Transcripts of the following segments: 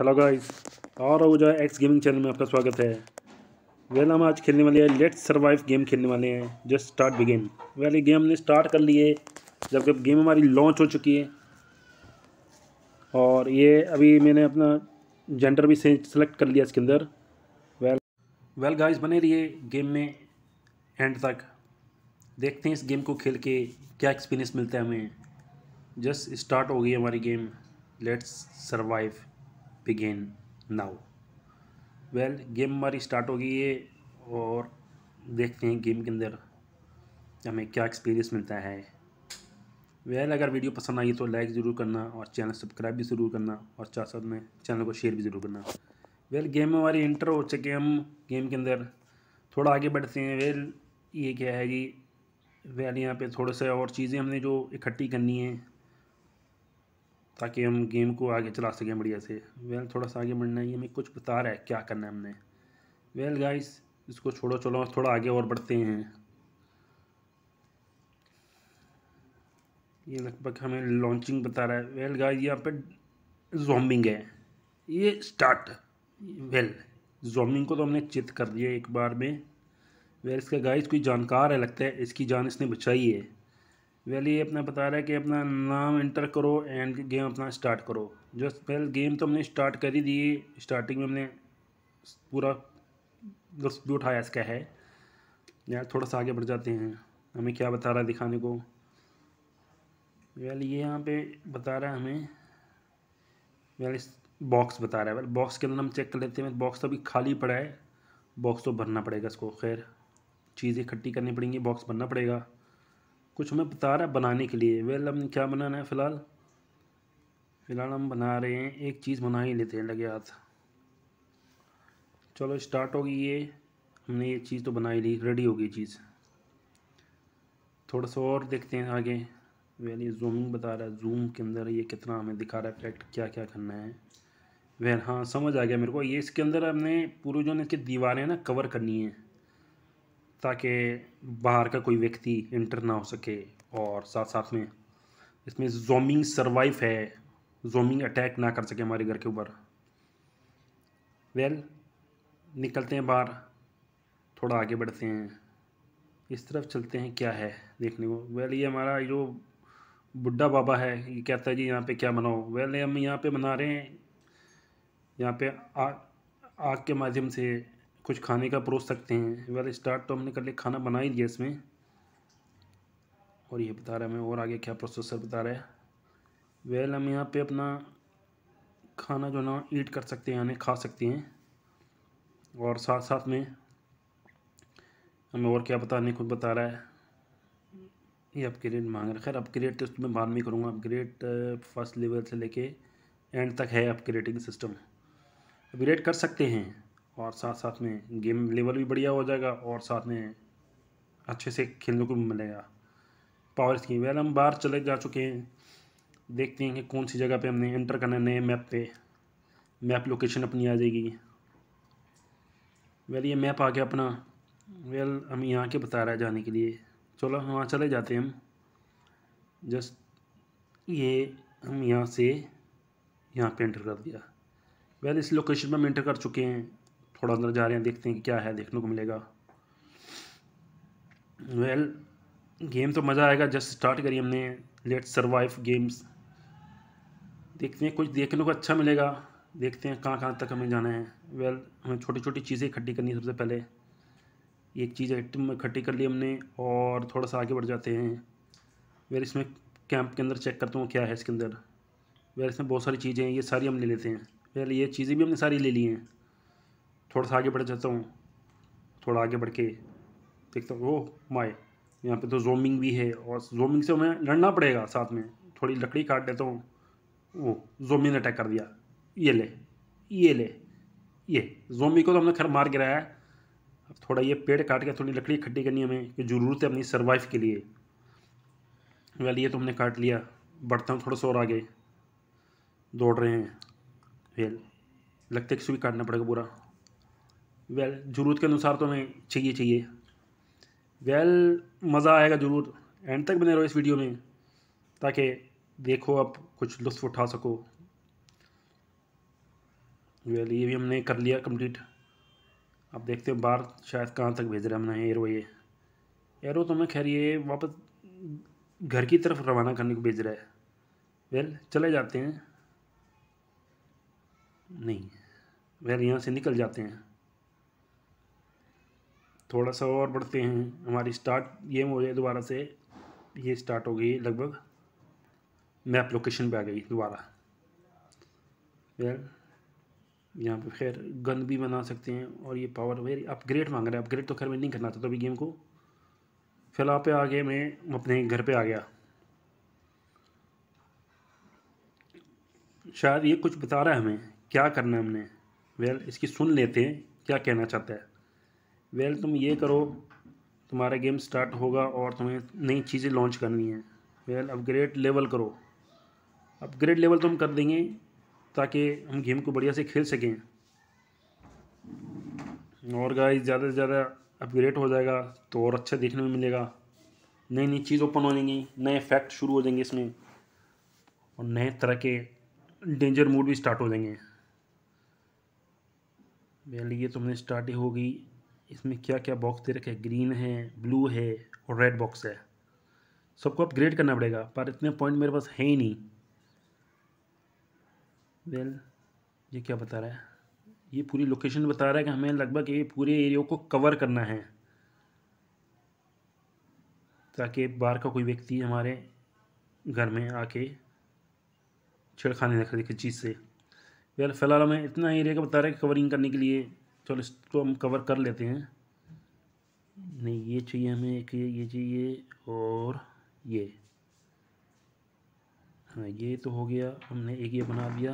hello guys और है x gaming channel में आपका स्वागत है वेल हम आज खेलने वाले हैं लेट्स सर्वाइव गेम खेलने वाले हैं जस्ट स्टार्ट बिगेन वेल ये गेम हमने स्टार्ट कर लिए जबकि गेम हमारी लॉन्च हो चुकी है और ये अभी मैंने अपना जेंडर भी सेलेक्ट कर लिया इसके अंदर वेल वेल गाइज बने रही गेम में एंड तक देखते हैं इस गेम को खेल के क्या एक्सपीरियंस मिलता है हमें जस्ट स्टार्ट हो गई हमारी game let's survive begin now well game हमारी स्टार्ट होगी ये और देखते हैं गेम के अंदर हमें क्या एक्सपीरियंस मिलता है वेल अगर वीडियो पसंद आई तो लाइक ज़रूर करना और चैनल सब्सक्राइब भी ज़रूर करना और साथ साथ में चैनल को शेयर भी ज़रूर करना वेल गेम हमारी इंटर हो चुके हम गेम के अंदर थोड़ा आगे बढ़ते हैं वेल ये क्या है कि वेल यहाँ पे थोड़े से और चीज़ें हमने जो इकट्ठी करनी है ताकि हम गेम को आगे चला सकें बढ़िया से वेल well, थोड़ा सा आगे बढ़ना है हमें कुछ बता रहा है क्या करना है हमने वेल well, गाइस इसको छोड़ो चलो थोड़ा आगे और बढ़ते हैं ये लगभग हमें लॉन्चिंग बता रहा है वेल गाइस यहाँ पे जॉम्बिंग है ये स्टार्ट वेल जॉम्बिंग को तो हमने चित कर दिया एक बार में वेल इसका गाइस कोई जानकार है लगता है इसकी जान इसने बचाई है वेल ये अपना बता रहा है कि अपना नाम इंटर करो एंड गेम अपना स्टार्ट करो जो पहले गेम तो हमने स्टार्ट कर ही दी स्टार्टिंग में हमने पूरा लुत्फ भी उठाया इसका है यार थोड़ा सा आगे बढ़ जाते हैं हमें क्या बता रहा है दिखाने को वेल ये यहाँ पे बता रहा है हमें वेल इस बॉक्स बता रहा है वेल बॉक्स के अंदर हम चेक कर लेते हैं बॉक्स तो अभी खाली पड़ा है बॉक्स तो भरना पड़ेगा इसको खैर चीज़ें इकट्ठी करनी पड़ेंगी बॉक्स भरना पड़ेगा कुछ हमें बता रहा है बनाने के लिए वेल हम क्या बनाना है फ़िलहाल फ़िलहाल हम बना रहे हैं एक चीज़ बना ही लेते हैं लगे हाथ चलो स्टार्ट होगी ये हमने ये चीज़ तो बनाई ली रेडी होगी चीज़ थोड़ा सा और देखते हैं आगे वेल ये जूमिंग बता रहा है जूम के अंदर ये कितना हमें दिखा रहा है प्रैक्ट क्या क्या करना है वेल हाँ समझ आ गया मेरे को ये इसके अंदर हमने पूरे जो इसकी दीवारें ना कवर करनी है ताकि बाहर का कोई व्यक्ति इंटर ना हो सके और साथ साथ में इसमें जोमिंग सर्वाइव है जोमिंग अटैक ना कर सके हमारे घर के ऊपर वेल निकलते हैं बाहर थोड़ा आगे बढ़ते हैं इस तरफ चलते हैं क्या है देखने को वेल ये हमारा जो बुढ़ा बाबा है ये कहता है जी यहाँ पे क्या बनाओ वेल हम यहाँ पे बना रहे हैं यहाँ पे आग आग के माध्यम से कुछ खाने का परोस सकते हैं वेल स्टार्ट तो हमने कर लिया खाना बना ही दिया इसमें और ये बता रहा है हमें और आगे क्या प्रोसेसर बता रहा है वेल हम यहाँ पे अपना खाना जो ना ईट कर सकते हैं यानी खा सकते हैं और साथ साथ में हमें और क्या बताने खुद बता रहा है ये अपग्रेड मांग रहा है खैर अपग्रेड तो उसमें बाद में करूँगा अपग्रेड फर्स्ट लेवल से लेके एंड तक है अपग्रेडिंग सिस्टम अपग्रेड कर सकते हैं और साथ साथ में गेम लेवल भी बढ़िया हो जाएगा और साथ में अच्छे से खेलने को भी मिलेगा पावर स्कीम वैल हम बाहर चले जा चुके हैं देखते हैं कि कौन सी जगह पे हमने एंटर करना है नए मैप पे मैप लोकेशन अपनी आ जाएगी वेल ये मैप आ गया अपना वेल हम यहाँ के बता रहे हैं जाने के लिए चलो हम वहाँ चले जाते हैं हम जस्ट ये हम यहाँ से यहाँ पे एंटर कर दिया वेल इस लोकेशन पर हम एंटर कर चुके हैं थोड़ा अंदर जा रहे हैं देखते हैं क्या है देखने को मिलेगा वेल well, गेम तो मज़ा आएगा जस्ट स्टार्ट करी हमने लेट सर्वाइव गेम्स देखते हैं कुछ देखने को अच्छा मिलेगा देखते हैं कहाँ कहाँ तक हमें जाना है वेल well, हमें छोटी छोटी चीज़ें इकट्ठी करनी है सबसे पहले एक चीज़ इकट्ठी कर ली हमने और थोड़ा सा आगे बढ़ जाते हैं वेल इसमें कैंप के अंदर चेक करता हूँ क्या है इसके अंदर वेल इसमें बहुत सारी चीज़ें हैं ये सारी हम ले लेते हैं वेल ये चीज़ें भी हमने सारी ले ली हैं थोड़ा सा आगे बढ़ जाता हूँ थोड़ा आगे बढ़ के देखता हूँ ओह माए यहाँ पे तो जोमिंग भी है और जोमिंग से हमें लड़ना पड़ेगा साथ में थोड़ी लकड़ी काट देता हूँ वो जोमी ने अटैक कर दिया ये ले ये ले ये जोमी को तो हमने खैर मार गिराया अब थोड़ा ये पेड़ काट के थोड़ी लकड़ी इकट्ठी करनी हमें कि ज़रूरत है अपनी सर्वाइव के लिए वेल ये तो हमने काट लिया बढ़ता हूँ थोड़ा सा और आगे दौड़ रहे हैं वेल लगते कि भी काटना पड़ेगा पूरा वेल ज़रूरत के अनुसार तो हमें चाहिए चाहिए वेल मज़ा आएगा ज़रूर एंड तक बने रहो इस वीडियो में ताकि देखो आप कुछ लुत्फ उठा सको वेल ये भी हमने कर लिया कंप्लीट अब देखते हो बाहर शायद कहाँ तक भेज रहे हमने एरो ये एरो तो मैं खैर ये वापस घर की तरफ रवाना करने को भेज रहा है वेल चले जाते हैं नहीं वेल यहाँ से निकल जाते हैं थोड़ा सा और बढ़ते हैं हमारी स्टार्ट गेम हो जाए दोबारा से ये स्टार्ट हो गई लगभग मैप लोकेशन पे आ गई दोबारा वेल यहाँ पे खैर गन भी बना सकते हैं और ये पावर वेर अपग्रेड मांग रहे हैं अपग्रेड तो खैर मैं नहीं करना चाहता तो अभी गेम को फिलहाल पे आ गए मैं अपने घर पे आ गया शायद ये कुछ बता रहा है हमें क्या करना है हमने वेल इसकी सुन लेते हैं क्या कहना चाहता है वेल तुम ये करो तुम्हारा गेम स्टार्ट होगा और तुम्हें नई चीज़ें लॉन्च करनी है वेल अपग्रेड लेवल करो अपग्रेड लेवल तो हम कर देंगे ताकि हम गेम को बढ़िया से खेल सकें और गाइस ज़्यादा से ज़्यादा अपग्रेड हो जाएगा तो और अच्छा देखने में मिलेगा नई नई चीज़ ओपन हो जाएंगी नए इफेक्ट शुरू हो जाएंगे इसमें और नए तरह के डेंजर मूड भी स्टार्ट हो जाएंगे वेल ये तुमने तो स्टार्ट ही होगी इसमें क्या क्या बॉक्स दे रखे ग्रीन है ब्लू है और रेड बॉक्स है सबको अपग्रेड करना पड़ेगा पर इतने पॉइंट मेरे पास है ही नहीं वेल well, ये क्या बता रहा है ये पूरी लोकेशन बता रहा है कि हमें लगभग ये पूरे एरिया को कवर करना है ताकि बाहर का कोई व्यक्ति हमारे घर में आके छेड़खानी रख किसी चीज़ से यार फिलहाल हमें इतना एरिया का बता रहा है कवरिंग करने के लिए चलो इसको हम कवर कर लेते हैं नहीं ये चाहिए हमें एक ये ये चाहिए और ये हाँ ये तो हो गया हमने एक ये बना दिया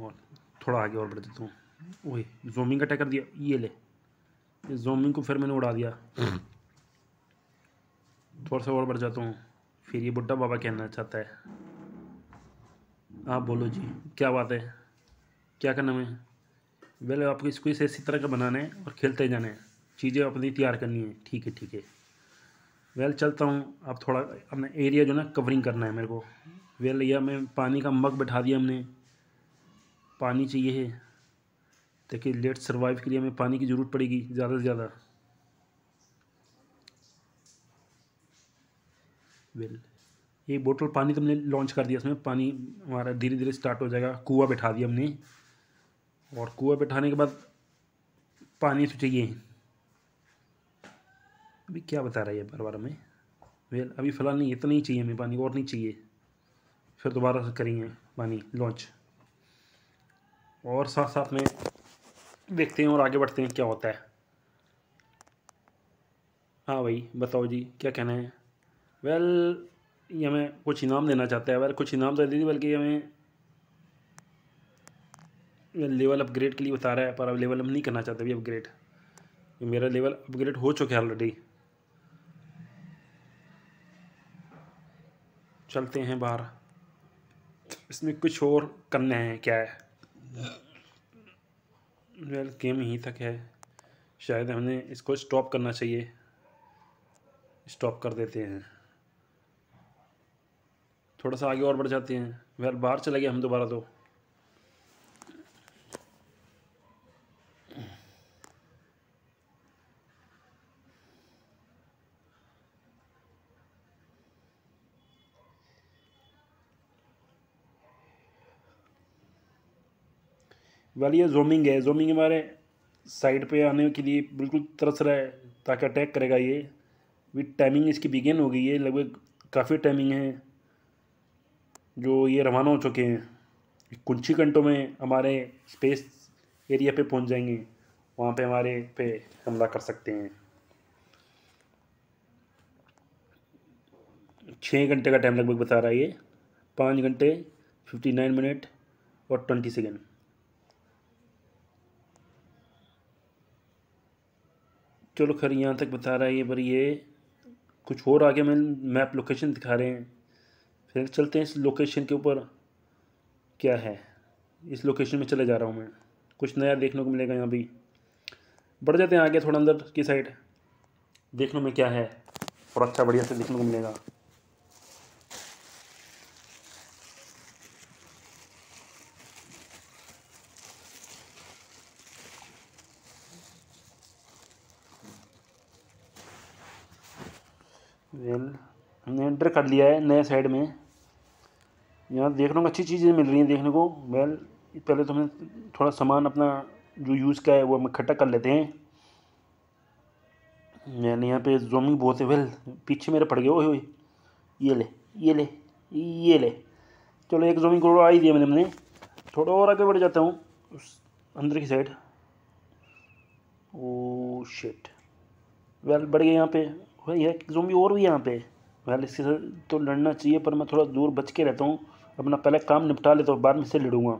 और थोड़ा आगे और बढ़ देता हूँ वही जोमिंग का कर दिया ये ले ये जोमिंग को फिर मैंने उड़ा दिया थोड़ा सा और बढ़ जाता हूँ फिर ये बुढ़ा बाबा कहना चाहता है आप बोलो जी क्या बात है क्या करना है वेल आपको इसको इसे इसी तरह का बनाना है और खेलते जाना है चीज़ें अपनी तैयार करनी है ठीक है ठीक है वेल चलता हूँ आप थोड़ा अपना एरिया जो ना कवरिंग करना है मेरे को वेल यह हमें पानी का मग बैठा दिया हमने पानी चाहिए है ताकि लेट सर्वाइव के लिए हमें पानी की ज़रूरत पड़ेगी ज़्यादा से ज़्यादा वेल ये बोतल पानी तो हमने लॉन्च कर दिया इसमें पानी हमारा धीरे धीरे स्टार्ट हो जाएगा कुआ बैठा दिया हमने और कुआ बैठाने के बाद पानी तो चाहिए अभी क्या बता रहा है बार बार हमें वेल अभी फ़िलहाल नहीं इतना ही चाहिए हमें पानी और नहीं चाहिए फिर दोबारा से करेंगे पानी लॉन्च और साथ साथ में देखते हैं और आगे बढ़ते हैं क्या होता है हाँ भाई बताओ जी क्या कहना है वेल ये हमें कुछ इनाम देना चाहता है अगर कुछ इनाम तो दे दी बल्कि हमें लेवल अपग्रेड के लिए बता रहा है पर अब लेवल हम नहीं करना चाहते अभी अपग्रेड मेरा लेवल अपग्रेड हो चुका है ऑलरेडी चलते हैं बाहर इसमें कुछ और करना है क्या है वेल गेम ही तक है शायद हमने इसको स्टॉप करना चाहिए स्टॉप कर देते हैं थोड़ा सा आगे और बढ़ जाते हैं वेल बाहर चले गए हम दोबारा तो वेल ये जोमिंग है जोमिंग हमारे साइड पे आने के लिए बिल्कुल तरस रहा है ताकि अटैक करेगा ये विद टाइमिंग इसकी बिगेन हो गई है लगभग काफ़ी टाइमिंग है जो ये रवाना हो चुके हैं कुछ ही घंटों में हमारे स्पेस एरिया पे पहुंच जाएंगे वहाँ पे हमारे पे हमला कर सकते हैं छः घंटे का टाइम लगभग बता रहा है ये पाँच घंटे फिफ्टी नाइन मिनट और ट्वेंटी सेकेंड चलो खैर यहाँ तक बता रहा है ये पर ये कुछ और आगे मैं मैप लोकेशन दिखा रहे हैं फिर चलते हैं इस लोकेशन के ऊपर क्या है इस लोकेशन में चले जा रहा हूँ मैं कुछ नया देखने को मिलेगा यहाँ भी बढ़ जाते हैं आगे थोड़ा अंदर की साइड देखने में क्या है और अच्छा बढ़िया से देखने को मिलेगा वेल हमने एंटर कर लिया है नए साइड में यहाँ देख लो अच्छी चीज़ें मिल रही हैं देखने को वेल पहले तो हमने थोड़ा सामान अपना जो यूज़ किया है वो हम इकट्ठा कर लेते हैं मैंने यहाँ पे जोमिंग बहुत है वेल पीछे मेरे पड़ गए ओए ये ले ये ले ये ले चलो एक जोमिंग आ ही दिया मैंने हमने थोड़ा और आगे बढ़ जाता हूँ उस अंदर की साइड ओ शेट वेल बढ़ गए यहाँ पे भाई यार जोम्बी और भी यहाँ पे है इसके साथ तो लड़ना चाहिए पर मैं थोड़ा दूर बच के रहता हूँ अपना पहले काम निपटा लेता हूँ बाद में से लड़ूँगा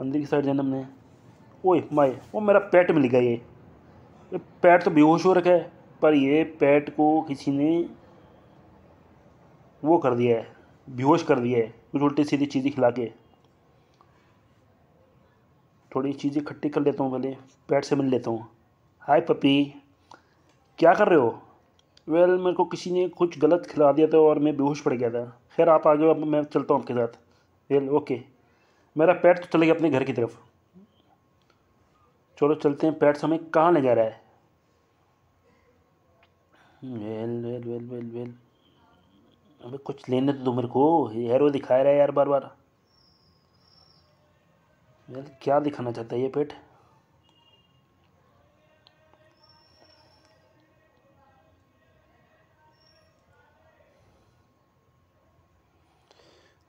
अंदर की साइड जाना हमने ओए माए वो मेरा पैट मिल गया ये पैट तो बेहोश हो रखा है पर ये पैट को किसी ने वो कर दिया है बेहोश कर दिया है कुछ उल्टी सीधी चीज़ें खिला के थोड़ी चीज़ें इकट्ठी कर लेता हूँ पहले पैट से मिल लेता हूँ हाय पपी क्या कर रहे हो वेल well, मेरे को किसी ने कुछ गलत खिला दिया था और मैं बेहोश पड़ गया था खैर आप आगे अब मैं चलता हूँ आपके साथ वेल ओके मेरा पैट तो चले गया अपने घर की तरफ चलो चलते हैं पैट्स हमें कहाँ ले जा रहा है well well well well well अबे कुछ लेने तो दो मेरे को यार वो दिखा रहा है यार बार बार वेल क्या दिखाना चाहता है ये पेट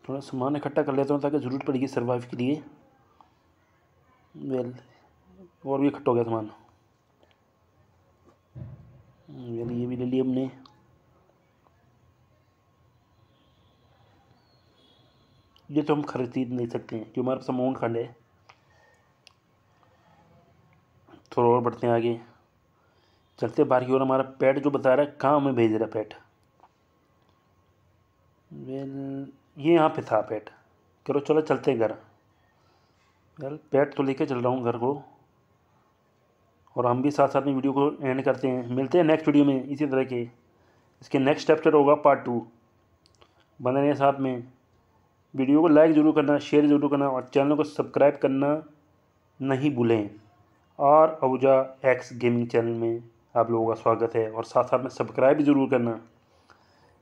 थोड़ा सामान इकट्ठा कर लेता हूँ ताकि ज़रूरत पड़ेगी सर्वाइव के लिए वेल और भी इकट्ठा हो गया सामान वेल ये भी ले लिया हमने ये तो हम खरीद नहीं सकते हैं क्योंकि हमारे पास अमाउंट खंड है थोड़ा और बढ़ते हैं आगे चलते बाहर की ओर हमारा पेट जो बता रहा है कहाँ हमें भेज रहा है पेट वेल ये यहाँ पे था पेट करो चलो चलते हैं घर यार पेट तो लेके चल रहा हूँ घर को और हम भी साथ साथ में वीडियो को एंड करते हैं मिलते हैं नेक्स्ट वीडियो में इसी तरह के इसके नेक्स्ट चैप्टर होगा पार्ट टू बने रहिए साथ में वीडियो को लाइक ज़रूर करना शेयर ज़रूर करना और चैनल को सब्सक्राइब करना नहीं भूलें और अबूजा एक्स गेमिंग चैनल में आप लोगों का स्वागत है और साथ साथ में सब्सक्राइब भी ज़रूर करना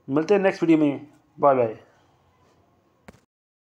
मिलते हैं नेक्स्ट वीडियो में बाय बाय